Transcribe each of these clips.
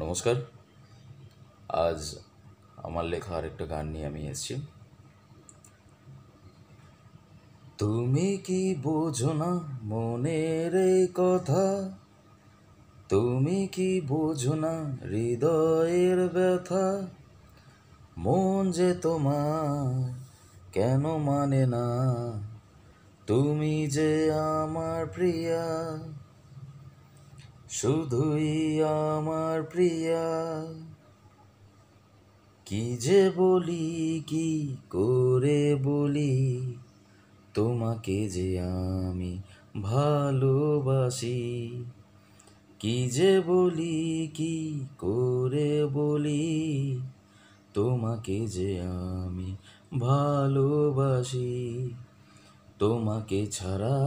নমস্কার আজ আমার লেখা আরেকটা গান নিয়ে আমি এসেছি তুমি কি বোঝো না মনের কথা তুমি কি বোঝো না হৃদয়ের ব্যথা মন যে তোমার কেন মানে না তুমি যে আমার প্রিয়া শুধুই আমার প্রিয়া কি যে বলি কি করে বলি তোমাকে যে আমি ভালোবাসি কি যে বলি কি করে বলি তোমাকে যে আমি ভালোবাসি তোমাকে ছাড়া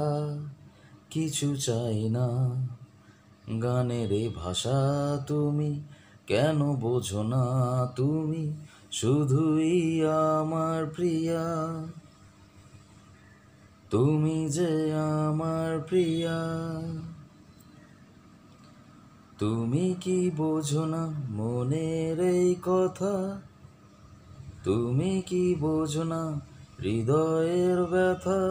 কিছু চাই না গানের ভাষা তুমি কেন বোঝো না তুমি শুধুই আমার প্রিয়া তুমি যে আমার প্রিয়া তুমি কি বোঝো না মনের এই কথা তুমি কি বোঝো না হৃদয়ের ব্যথা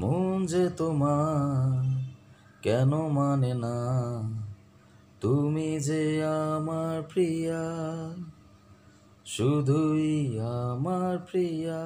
মন যে তোমার কেন মানে না তুমি যে আমার প্রিয়া শুধুই আমার প্রিয়া